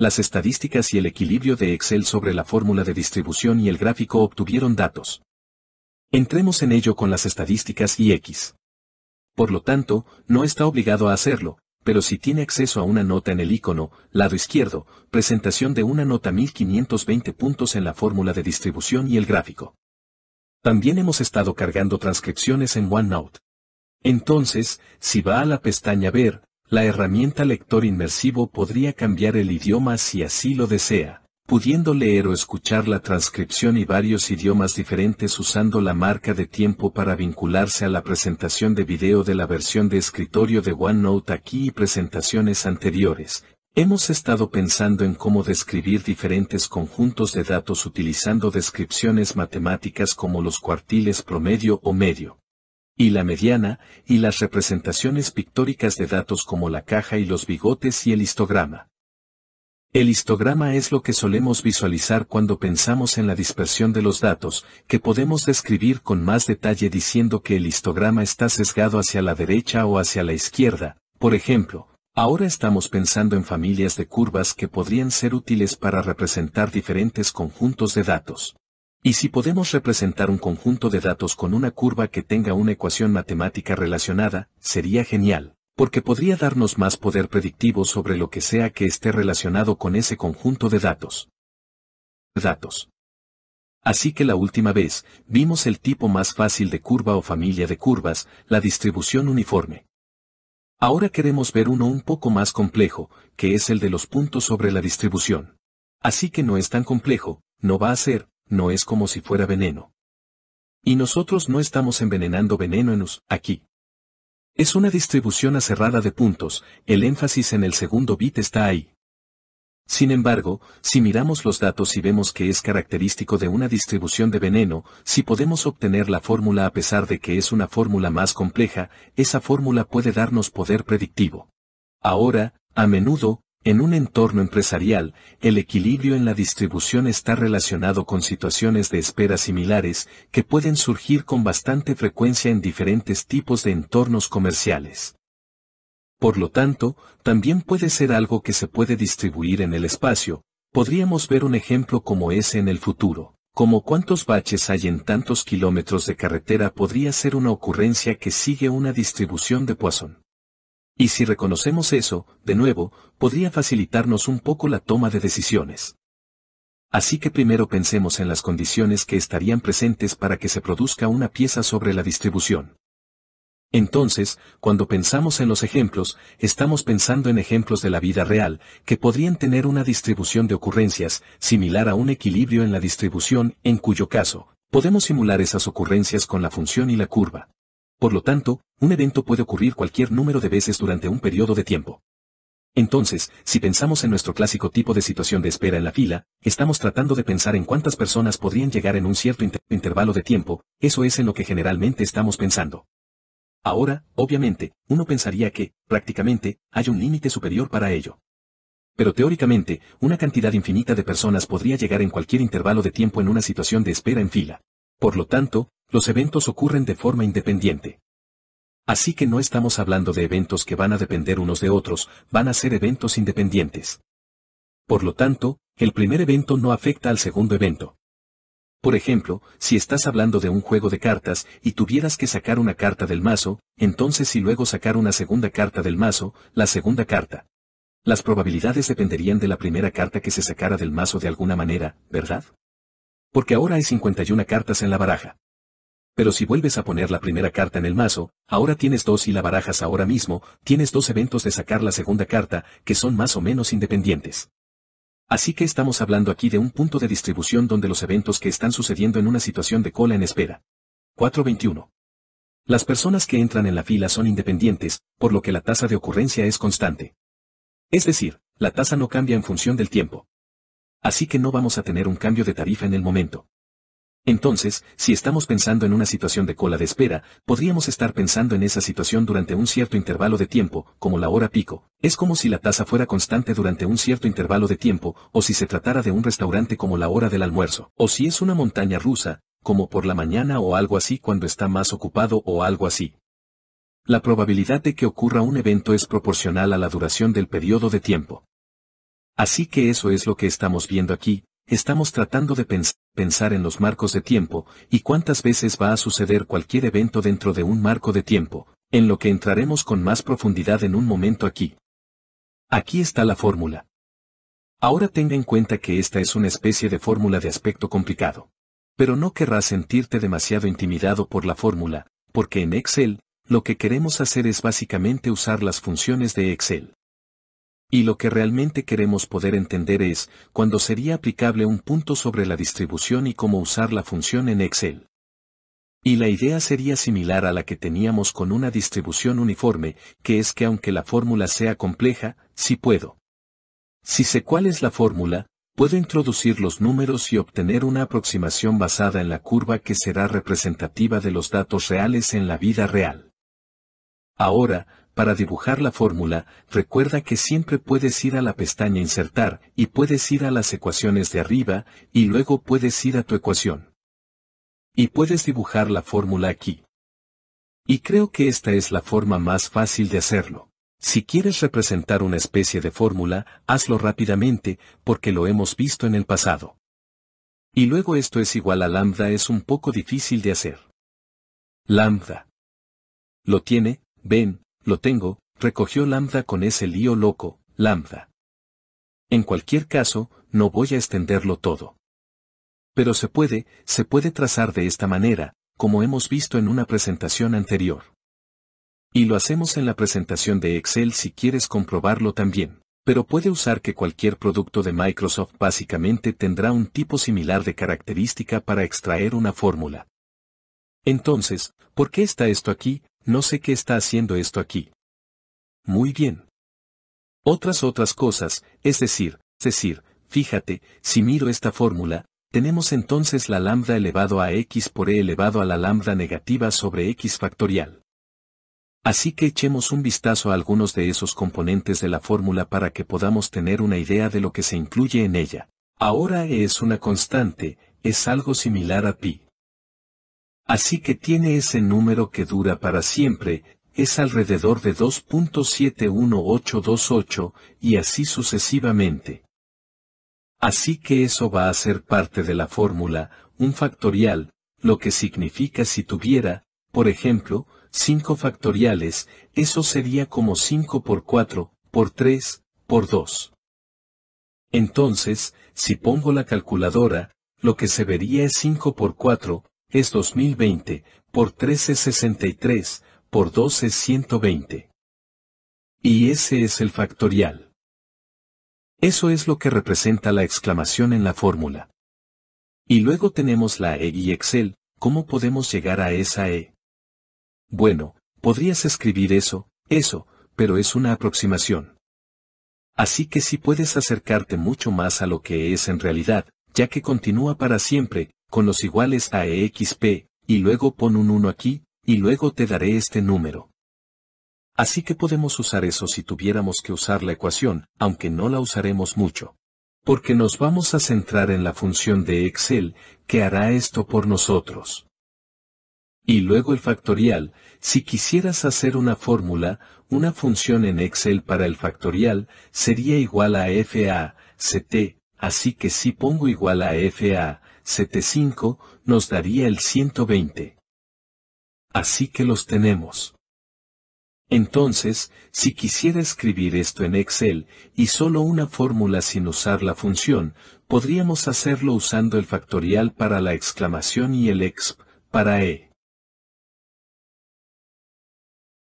Las estadísticas y el equilibrio de Excel sobre la fórmula de distribución y el gráfico obtuvieron datos. Entremos en ello con las estadísticas y X. Por lo tanto, no está obligado a hacerlo, pero si tiene acceso a una nota en el icono, lado izquierdo, presentación de una nota 1520 puntos en la fórmula de distribución y el gráfico. También hemos estado cargando transcripciones en OneNote. Entonces, si va a la pestaña Ver, la herramienta lector inmersivo podría cambiar el idioma si así lo desea, pudiendo leer o escuchar la transcripción y varios idiomas diferentes usando la marca de tiempo para vincularse a la presentación de video de la versión de escritorio de OneNote aquí y presentaciones anteriores, Hemos estado pensando en cómo describir diferentes conjuntos de datos utilizando descripciones matemáticas como los cuartiles promedio o medio y la mediana, y las representaciones pictóricas de datos como la caja y los bigotes y el histograma. El histograma es lo que solemos visualizar cuando pensamos en la dispersión de los datos, que podemos describir con más detalle diciendo que el histograma está sesgado hacia la derecha o hacia la izquierda. Por ejemplo, ahora estamos pensando en familias de curvas que podrían ser útiles para representar diferentes conjuntos de datos. Y si podemos representar un conjunto de datos con una curva que tenga una ecuación matemática relacionada, sería genial, porque podría darnos más poder predictivo sobre lo que sea que esté relacionado con ese conjunto de datos. Datos. Así que la última vez, vimos el tipo más fácil de curva o familia de curvas, la distribución uniforme. Ahora queremos ver uno un poco más complejo, que es el de los puntos sobre la distribución. Así que no es tan complejo, no va a ser, no es como si fuera veneno. Y nosotros no estamos envenenando veneno en US, aquí. Es una distribución acerrada de puntos, el énfasis en el segundo bit está ahí. Sin embargo, si miramos los datos y vemos que es característico de una distribución de veneno, si podemos obtener la fórmula a pesar de que es una fórmula más compleja, esa fórmula puede darnos poder predictivo. Ahora, a menudo, en un entorno empresarial, el equilibrio en la distribución está relacionado con situaciones de espera similares que pueden surgir con bastante frecuencia en diferentes tipos de entornos comerciales. Por lo tanto, también puede ser algo que se puede distribuir en el espacio, podríamos ver un ejemplo como ese en el futuro, como cuántos baches hay en tantos kilómetros de carretera podría ser una ocurrencia que sigue una distribución de Poisson. Y si reconocemos eso, de nuevo, podría facilitarnos un poco la toma de decisiones. Así que primero pensemos en las condiciones que estarían presentes para que se produzca una pieza sobre la distribución. Entonces, cuando pensamos en los ejemplos, estamos pensando en ejemplos de la vida real, que podrían tener una distribución de ocurrencias, similar a un equilibrio en la distribución, en cuyo caso, podemos simular esas ocurrencias con la función y la curva. Por lo tanto, un evento puede ocurrir cualquier número de veces durante un periodo de tiempo. Entonces, si pensamos en nuestro clásico tipo de situación de espera en la fila, estamos tratando de pensar en cuántas personas podrían llegar en un cierto intervalo de tiempo, eso es en lo que generalmente estamos pensando. Ahora, obviamente, uno pensaría que, prácticamente, hay un límite superior para ello. Pero teóricamente, una cantidad infinita de personas podría llegar en cualquier intervalo de tiempo en una situación de espera en fila. Por lo tanto, los eventos ocurren de forma independiente. Así que no estamos hablando de eventos que van a depender unos de otros, van a ser eventos independientes. Por lo tanto, el primer evento no afecta al segundo evento. Por ejemplo, si estás hablando de un juego de cartas y tuvieras que sacar una carta del mazo, entonces si luego sacar una segunda carta del mazo, la segunda carta. Las probabilidades dependerían de la primera carta que se sacara del mazo de alguna manera, ¿verdad? Porque ahora hay 51 cartas en la baraja pero si vuelves a poner la primera carta en el mazo, ahora tienes dos y la barajas ahora mismo, tienes dos eventos de sacar la segunda carta, que son más o menos independientes. Así que estamos hablando aquí de un punto de distribución donde los eventos que están sucediendo en una situación de cola en espera. 421. Las personas que entran en la fila son independientes, por lo que la tasa de ocurrencia es constante. Es decir, la tasa no cambia en función del tiempo. Así que no vamos a tener un cambio de tarifa en el momento. Entonces, si estamos pensando en una situación de cola de espera, podríamos estar pensando en esa situación durante un cierto intervalo de tiempo, como la hora pico. Es como si la tasa fuera constante durante un cierto intervalo de tiempo, o si se tratara de un restaurante como la hora del almuerzo, o si es una montaña rusa, como por la mañana o algo así cuando está más ocupado o algo así. La probabilidad de que ocurra un evento es proporcional a la duración del periodo de tiempo. Así que eso es lo que estamos viendo aquí, Estamos tratando de pensar en los marcos de tiempo, y cuántas veces va a suceder cualquier evento dentro de un marco de tiempo, en lo que entraremos con más profundidad en un momento aquí. Aquí está la fórmula. Ahora tenga en cuenta que esta es una especie de fórmula de aspecto complicado. Pero no querrás sentirte demasiado intimidado por la fórmula, porque en Excel, lo que queremos hacer es básicamente usar las funciones de Excel. Y lo que realmente queremos poder entender es cuándo sería aplicable un punto sobre la distribución y cómo usar la función en Excel. Y la idea sería similar a la que teníamos con una distribución uniforme, que es que aunque la fórmula sea compleja, sí puedo. Si sé cuál es la fórmula, puedo introducir los números y obtener una aproximación basada en la curva que será representativa de los datos reales en la vida real. Ahora, para dibujar la fórmula, recuerda que siempre puedes ir a la pestaña Insertar y puedes ir a las ecuaciones de arriba y luego puedes ir a tu ecuación. Y puedes dibujar la fórmula aquí. Y creo que esta es la forma más fácil de hacerlo. Si quieres representar una especie de fórmula, hazlo rápidamente, porque lo hemos visto en el pasado. Y luego esto es igual a lambda es un poco difícil de hacer. Lambda. Lo tiene, ven, lo tengo, recogió Lambda con ese lío loco, Lambda. En cualquier caso, no voy a extenderlo todo. Pero se puede, se puede trazar de esta manera, como hemos visto en una presentación anterior. Y lo hacemos en la presentación de Excel si quieres comprobarlo también, pero puede usar que cualquier producto de Microsoft básicamente tendrá un tipo similar de característica para extraer una fórmula. Entonces, ¿por qué está esto aquí? No sé qué está haciendo esto aquí. Muy bien. Otras otras cosas, es decir, es decir, fíjate, si miro esta fórmula, tenemos entonces la lambda elevado a x por e elevado a la lambda negativa sobre x factorial. Así que echemos un vistazo a algunos de esos componentes de la fórmula para que podamos tener una idea de lo que se incluye en ella. Ahora e es una constante, es algo similar a pi. Así que tiene ese número que dura para siempre, es alrededor de 2.71828, y así sucesivamente. Así que eso va a ser parte de la fórmula, un factorial, lo que significa si tuviera, por ejemplo, 5 factoriales, eso sería como 5 por 4, por 3, por 2. Entonces, si pongo la calculadora, lo que se vería es 5 por 4, es 2020, por 13 63, por 12 es 120. Y ese es el factorial. Eso es lo que representa la exclamación en la fórmula. Y luego tenemos la E y Excel, ¿cómo podemos llegar a esa E? Bueno, podrías escribir eso, eso, pero es una aproximación. Así que si puedes acercarte mucho más a lo que es en realidad, ya que continúa para siempre, con los iguales a exp, y luego pon un 1 aquí, y luego te daré este número. Así que podemos usar eso si tuviéramos que usar la ecuación, aunque no la usaremos mucho. Porque nos vamos a centrar en la función de Excel, que hará esto por nosotros. Y luego el factorial, si quisieras hacer una fórmula, una función en Excel para el factorial, sería igual a FA, CT, así que si pongo igual a FA, 75 nos daría el 120. Así que los tenemos. Entonces, si quisiera escribir esto en Excel y solo una fórmula sin usar la función, podríamos hacerlo usando el factorial para la exclamación y el exp para e.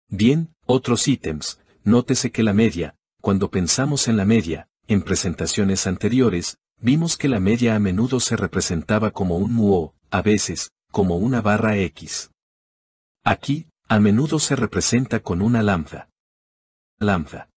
Bien, otros ítems. Nótese que la media, cuando pensamos en la media, en presentaciones anteriores, vimos que la media a menudo se representaba como un muo, a veces, como una barra X. Aquí, a menudo se representa con una lambda. Lambda.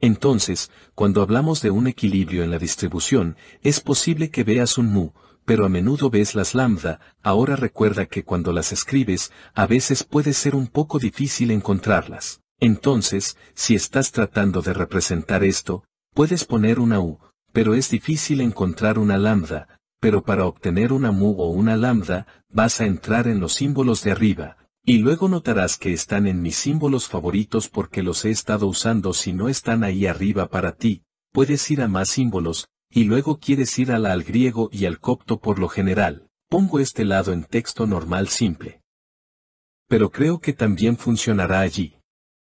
Entonces, cuando hablamos de un equilibrio en la distribución, es posible que veas un mu, pero a menudo ves las lambda, ahora recuerda que cuando las escribes, a veces puede ser un poco difícil encontrarlas. Entonces, si estás tratando de representar esto, puedes poner una U, pero es difícil encontrar una lambda, pero para obtener una mu o una lambda, vas a entrar en los símbolos de arriba, y luego notarás que están en mis símbolos favoritos porque los he estado usando si no están ahí arriba para ti, puedes ir a más símbolos, y luego quieres ir a la al griego y al copto por lo general, pongo este lado en texto normal simple. Pero creo que también funcionará allí.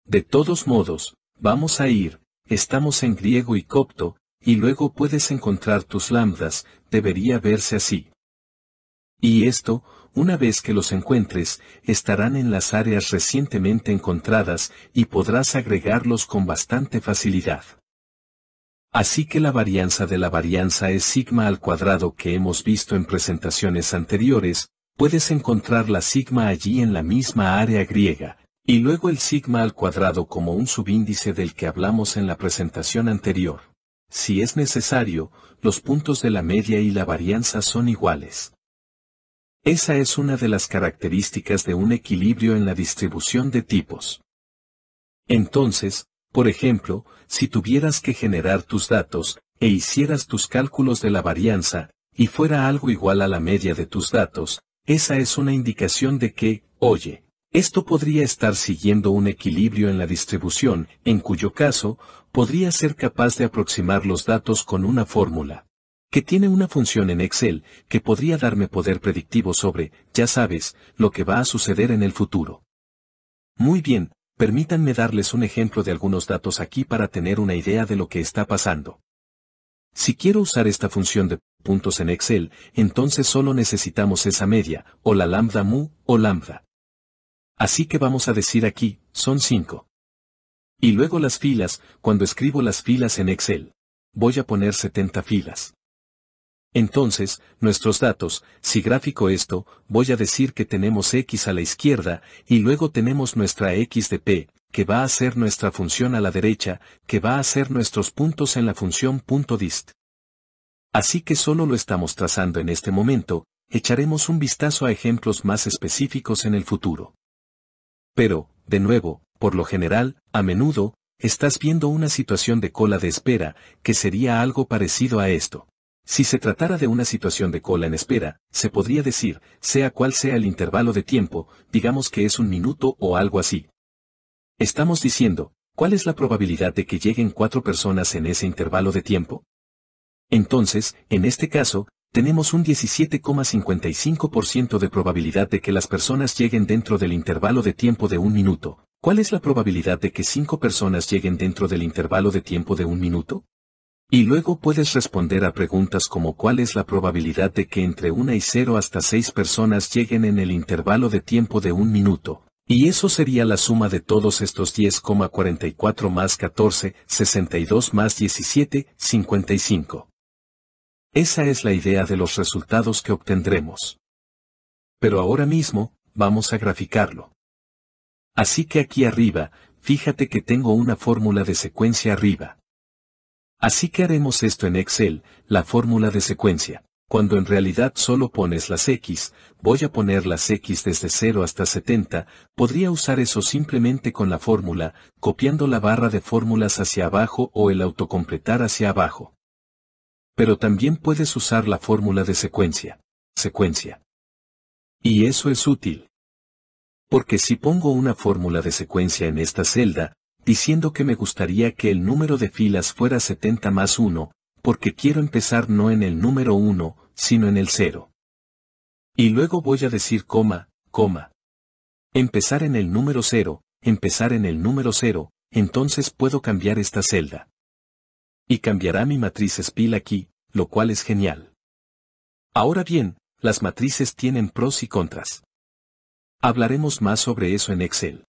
De todos modos, vamos a ir, estamos en griego y copto, y luego puedes encontrar tus lambdas, debería verse así. Y esto, una vez que los encuentres, estarán en las áreas recientemente encontradas y podrás agregarlos con bastante facilidad. Así que la varianza de la varianza es sigma al cuadrado que hemos visto en presentaciones anteriores, puedes encontrar la sigma allí en la misma área griega, y luego el sigma al cuadrado como un subíndice del que hablamos en la presentación anterior si es necesario, los puntos de la media y la varianza son iguales. Esa es una de las características de un equilibrio en la distribución de tipos. Entonces, por ejemplo, si tuvieras que generar tus datos, e hicieras tus cálculos de la varianza, y fuera algo igual a la media de tus datos, esa es una indicación de que, oye, esto podría estar siguiendo un equilibrio en la distribución, en cuyo caso, podría ser capaz de aproximar los datos con una fórmula. Que tiene una función en Excel que podría darme poder predictivo sobre, ya sabes, lo que va a suceder en el futuro. Muy bien, permítanme darles un ejemplo de algunos datos aquí para tener una idea de lo que está pasando. Si quiero usar esta función de puntos en Excel, entonces solo necesitamos esa media, o la lambda mu, o lambda. Así que vamos a decir aquí, son 5. Y luego las filas, cuando escribo las filas en Excel. Voy a poner 70 filas. Entonces, nuestros datos, si gráfico esto, voy a decir que tenemos x a la izquierda, y luego tenemos nuestra x de p, que va a ser nuestra función a la derecha, que va a ser nuestros puntos en la función punto .dist. Así que solo lo estamos trazando en este momento, echaremos un vistazo a ejemplos más específicos en el futuro. Pero, de nuevo, por lo general, a menudo, estás viendo una situación de cola de espera, que sería algo parecido a esto. Si se tratara de una situación de cola en espera, se podría decir, sea cual sea el intervalo de tiempo, digamos que es un minuto o algo así. Estamos diciendo, ¿cuál es la probabilidad de que lleguen cuatro personas en ese intervalo de tiempo? Entonces, en este caso, tenemos un 17,55% de probabilidad de que las personas lleguen dentro del intervalo de tiempo de un minuto, ¿Cuál es la probabilidad de que cinco personas lleguen dentro del intervalo de tiempo de un minuto? Y luego puedes responder a preguntas como cuál es la probabilidad de que entre una y cero hasta seis personas lleguen en el intervalo de tiempo de un minuto. Y eso sería la suma de todos estos 10,44 más 14, 62 más 17, 55. Esa es la idea de los resultados que obtendremos. Pero ahora mismo, vamos a graficarlo. Así que aquí arriba, fíjate que tengo una fórmula de secuencia arriba. Así que haremos esto en Excel, la fórmula de secuencia. Cuando en realidad solo pones las X, voy a poner las X desde 0 hasta 70, podría usar eso simplemente con la fórmula, copiando la barra de fórmulas hacia abajo o el autocompletar hacia abajo. Pero también puedes usar la fórmula de secuencia. Secuencia. Y eso es útil porque si pongo una fórmula de secuencia en esta celda, diciendo que me gustaría que el número de filas fuera 70 más 1, porque quiero empezar no en el número 1, sino en el 0. Y luego voy a decir coma, coma. Empezar en el número 0, empezar en el número 0, entonces puedo cambiar esta celda. Y cambiará mi matriz Spill aquí, lo cual es genial. Ahora bien, las matrices tienen pros y contras. Hablaremos más sobre eso en Excel.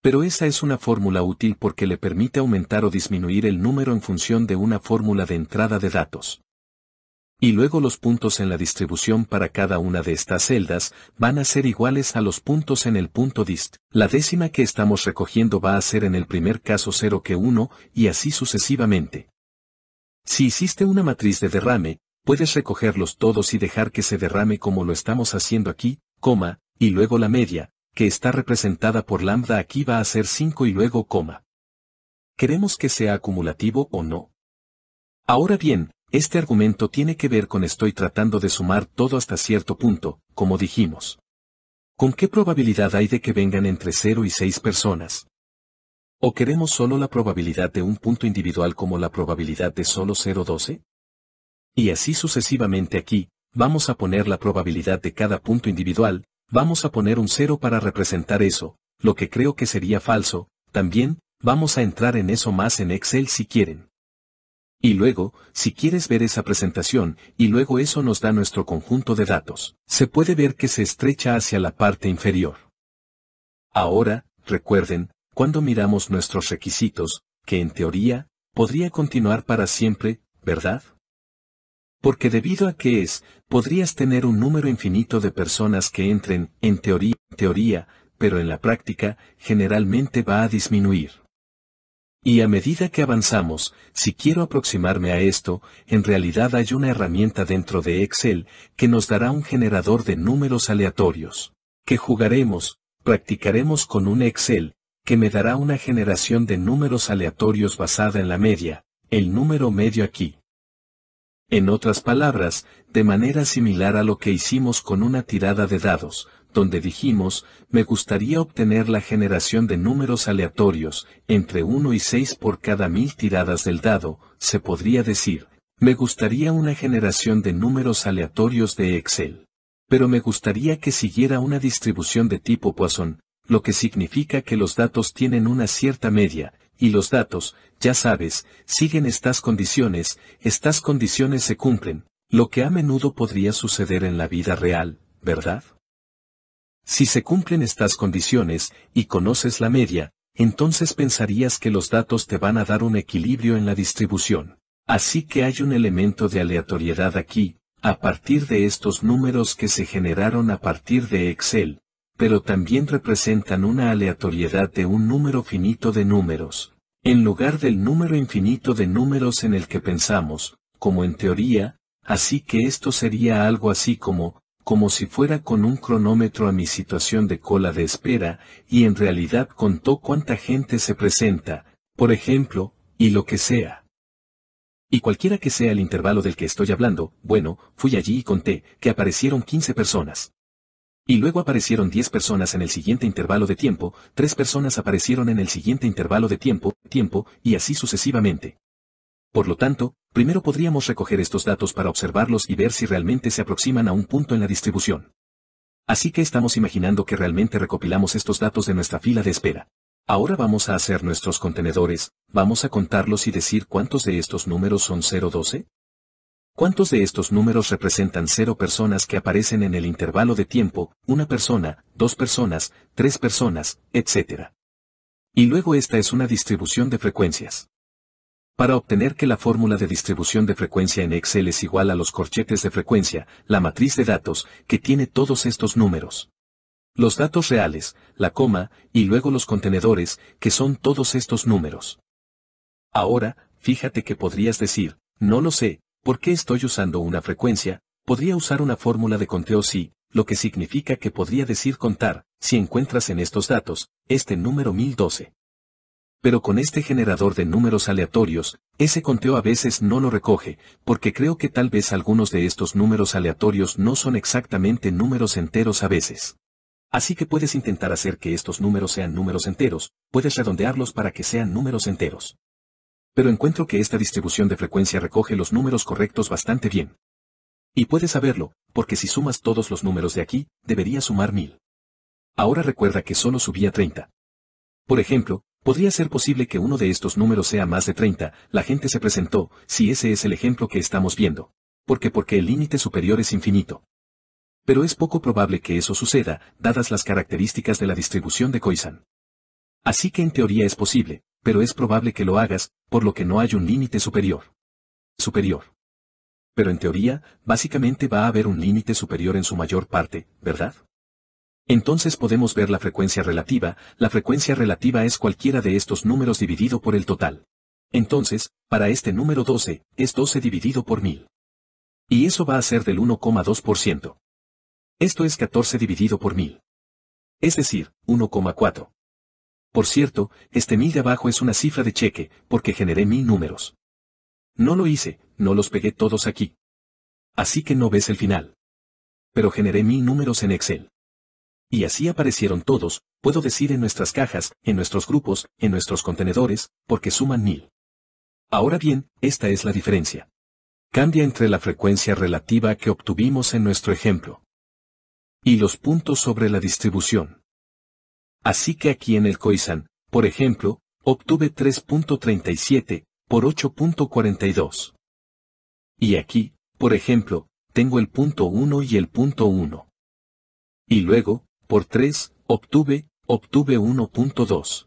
Pero esa es una fórmula útil porque le permite aumentar o disminuir el número en función de una fórmula de entrada de datos. Y luego los puntos en la distribución para cada una de estas celdas van a ser iguales a los puntos en el punto dist. La décima que estamos recogiendo va a ser en el primer caso 0 que 1 y así sucesivamente. Si hiciste una matriz de derrame, puedes recogerlos todos y dejar que se derrame como lo estamos haciendo aquí, coma, y luego la media, que está representada por lambda aquí va a ser 5 y luego coma. ¿Queremos que sea acumulativo o no? Ahora bien, este argumento tiene que ver con estoy tratando de sumar todo hasta cierto punto, como dijimos. ¿Con qué probabilidad hay de que vengan entre 0 y 6 personas? ¿O queremos solo la probabilidad de un punto individual como la probabilidad de solo 0,12? Y así sucesivamente aquí, vamos a poner la probabilidad de cada punto individual, vamos a poner un cero para representar eso, lo que creo que sería falso, también, vamos a entrar en eso más en Excel si quieren. Y luego, si quieres ver esa presentación, y luego eso nos da nuestro conjunto de datos, se puede ver que se estrecha hacia la parte inferior. Ahora, recuerden, cuando miramos nuestros requisitos, que en teoría, podría continuar para siempre, ¿verdad? Porque debido a que es, podrías tener un número infinito de personas que entren, en teoría, teoría, pero en la práctica, generalmente va a disminuir. Y a medida que avanzamos, si quiero aproximarme a esto, en realidad hay una herramienta dentro de Excel que nos dará un generador de números aleatorios, que jugaremos, practicaremos con un Excel, que me dará una generación de números aleatorios basada en la media, el número medio aquí. En otras palabras, de manera similar a lo que hicimos con una tirada de dados, donde dijimos, me gustaría obtener la generación de números aleatorios, entre 1 y 6 por cada mil tiradas del dado, se podría decir, me gustaría una generación de números aleatorios de Excel. Pero me gustaría que siguiera una distribución de tipo Poisson, lo que significa que los datos tienen una cierta media, y los datos, ya sabes, siguen estas condiciones, estas condiciones se cumplen, lo que a menudo podría suceder en la vida real, ¿verdad? Si se cumplen estas condiciones, y conoces la media, entonces pensarías que los datos te van a dar un equilibrio en la distribución. Así que hay un elemento de aleatoriedad aquí, a partir de estos números que se generaron a partir de Excel, pero también representan una aleatoriedad de un número finito de números, en lugar del número infinito de números en el que pensamos, como en teoría, así que esto sería algo así como, como si fuera con un cronómetro a mi situación de cola de espera, y en realidad contó cuánta gente se presenta, por ejemplo, y lo que sea. Y cualquiera que sea el intervalo del que estoy hablando, bueno, fui allí y conté que aparecieron 15 personas. Y luego aparecieron 10 personas en el siguiente intervalo de tiempo, 3 personas aparecieron en el siguiente intervalo de tiempo, tiempo, y así sucesivamente. Por lo tanto, primero podríamos recoger estos datos para observarlos y ver si realmente se aproximan a un punto en la distribución. Así que estamos imaginando que realmente recopilamos estos datos de nuestra fila de espera. Ahora vamos a hacer nuestros contenedores, vamos a contarlos y decir cuántos de estos números son 012, ¿Cuántos de estos números representan cero personas que aparecen en el intervalo de tiempo, una persona, dos personas, tres personas, etc.? Y luego esta es una distribución de frecuencias. Para obtener que la fórmula de distribución de frecuencia en Excel es igual a los corchetes de frecuencia, la matriz de datos, que tiene todos estos números. Los datos reales, la coma, y luego los contenedores, que son todos estos números. Ahora, fíjate que podrías decir, no lo sé, ¿por qué estoy usando una frecuencia? Podría usar una fórmula de conteo sí, lo que significa que podría decir contar, si encuentras en estos datos, este número 1012. Pero con este generador de números aleatorios, ese conteo a veces no lo recoge, porque creo que tal vez algunos de estos números aleatorios no son exactamente números enteros a veces. Así que puedes intentar hacer que estos números sean números enteros, puedes redondearlos para que sean números enteros pero encuentro que esta distribución de frecuencia recoge los números correctos bastante bien. Y puedes saberlo, porque si sumas todos los números de aquí, debería sumar mil. Ahora recuerda que solo subía 30. Por ejemplo, podría ser posible que uno de estos números sea más de 30, la gente se presentó, si ese es el ejemplo que estamos viendo. Porque porque el límite superior es infinito. Pero es poco probable que eso suceda, dadas las características de la distribución de Koizan. Así que en teoría es posible, pero es probable que lo hagas, por lo que no hay un límite superior. Superior. Pero en teoría, básicamente va a haber un límite superior en su mayor parte, ¿verdad? Entonces podemos ver la frecuencia relativa, la frecuencia relativa es cualquiera de estos números dividido por el total. Entonces, para este número 12, es 12 dividido por 1000. Y eso va a ser del 1,2%. Esto es 14 dividido por 1000. Es decir, 1,4. Por cierto, este mil de abajo es una cifra de cheque, porque generé mil números. No lo hice, no los pegué todos aquí. Así que no ves el final. Pero generé mil números en Excel. Y así aparecieron todos, puedo decir en nuestras cajas, en nuestros grupos, en nuestros contenedores, porque suman mil. Ahora bien, esta es la diferencia. Cambia entre la frecuencia relativa que obtuvimos en nuestro ejemplo. Y los puntos sobre la distribución. Así que aquí en el Khoisan, por ejemplo, obtuve 3.37, por 8.42. Y aquí, por ejemplo, tengo el punto 1 y el punto 1. Y luego, por 3, obtuve, obtuve 1.2.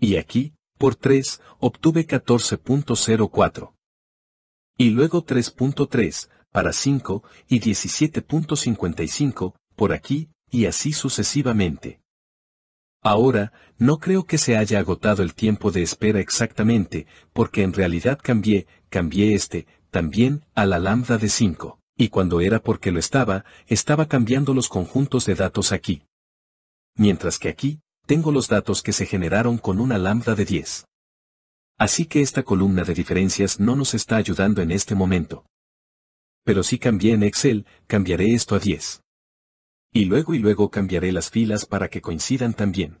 Y aquí, por 3, obtuve 14.04. Y luego 3.3, para 5, y 17.55, por aquí, y así sucesivamente. Ahora, no creo que se haya agotado el tiempo de espera exactamente, porque en realidad cambié, cambié este, también, a la lambda de 5. Y cuando era porque lo estaba, estaba cambiando los conjuntos de datos aquí. Mientras que aquí, tengo los datos que se generaron con una lambda de 10. Así que esta columna de diferencias no nos está ayudando en este momento. Pero si cambié en Excel, cambiaré esto a 10. Y luego y luego cambiaré las filas para que coincidan también.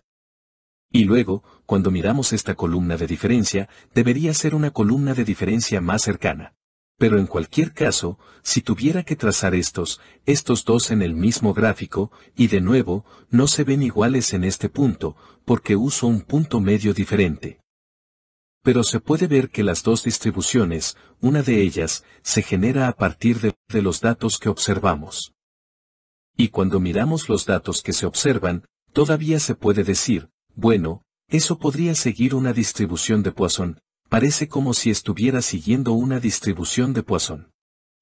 Y luego, cuando miramos esta columna de diferencia, debería ser una columna de diferencia más cercana. Pero en cualquier caso, si tuviera que trazar estos, estos dos en el mismo gráfico, y de nuevo, no se ven iguales en este punto, porque uso un punto medio diferente. Pero se puede ver que las dos distribuciones, una de ellas, se genera a partir de, los datos que observamos. Y cuando miramos los datos que se observan, todavía se puede decir, bueno, eso podría seguir una distribución de Poisson, parece como si estuviera siguiendo una distribución de Poisson.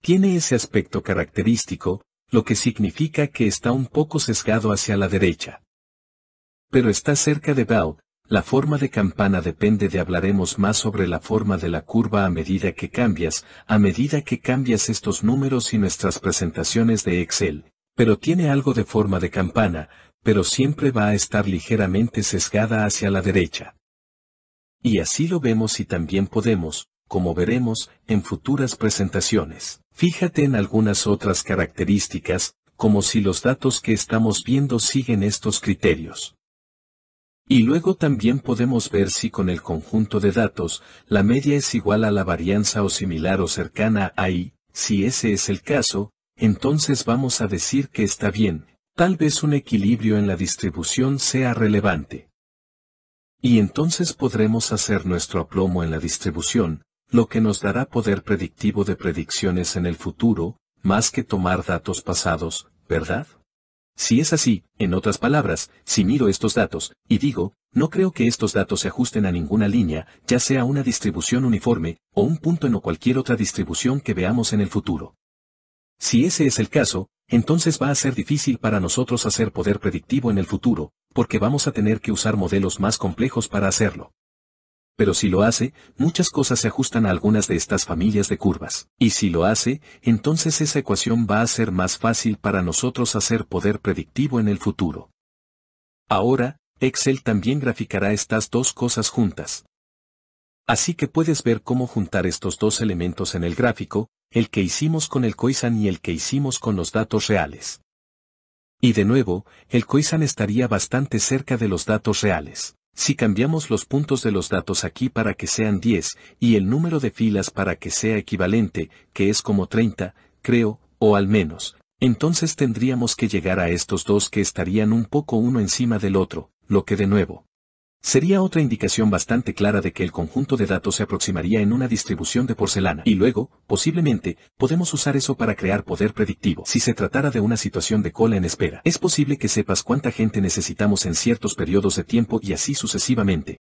Tiene ese aspecto característico, lo que significa que está un poco sesgado hacia la derecha. Pero está cerca de bell. la forma de campana depende de hablaremos más sobre la forma de la curva a medida que cambias, a medida que cambias estos números y nuestras presentaciones de Excel, pero tiene algo de forma de campana, pero siempre va a estar ligeramente sesgada hacia la derecha. Y así lo vemos y también podemos, como veremos, en futuras presentaciones. Fíjate en algunas otras características, como si los datos que estamos viendo siguen estos criterios. Y luego también podemos ver si con el conjunto de datos, la media es igual a la varianza o similar o cercana a i, si ese es el caso, entonces vamos a decir que está bien, tal vez un equilibrio en la distribución sea relevante. Y entonces podremos hacer nuestro aplomo en la distribución, lo que nos dará poder predictivo de predicciones en el futuro, más que tomar datos pasados, ¿verdad? Si es así, en otras palabras, si miro estos datos, y digo, no creo que estos datos se ajusten a ninguna línea, ya sea una distribución uniforme, o un punto en o cualquier otra distribución que veamos en el futuro. Si ese es el caso, entonces va a ser difícil para nosotros hacer poder predictivo en el futuro, porque vamos a tener que usar modelos más complejos para hacerlo. Pero si lo hace, muchas cosas se ajustan a algunas de estas familias de curvas. Y si lo hace, entonces esa ecuación va a ser más fácil para nosotros hacer poder predictivo en el futuro. Ahora, Excel también graficará estas dos cosas juntas. Así que puedes ver cómo juntar estos dos elementos en el gráfico, el que hicimos con el coisan y el que hicimos con los datos reales. Y de nuevo, el coisan estaría bastante cerca de los datos reales. Si cambiamos los puntos de los datos aquí para que sean 10 y el número de filas para que sea equivalente, que es como 30, creo, o al menos, entonces tendríamos que llegar a estos dos que estarían un poco uno encima del otro, lo que de nuevo, Sería otra indicación bastante clara de que el conjunto de datos se aproximaría en una distribución de porcelana. Y luego, posiblemente, podemos usar eso para crear poder predictivo. Si se tratara de una situación de cola en espera, es posible que sepas cuánta gente necesitamos en ciertos periodos de tiempo y así sucesivamente.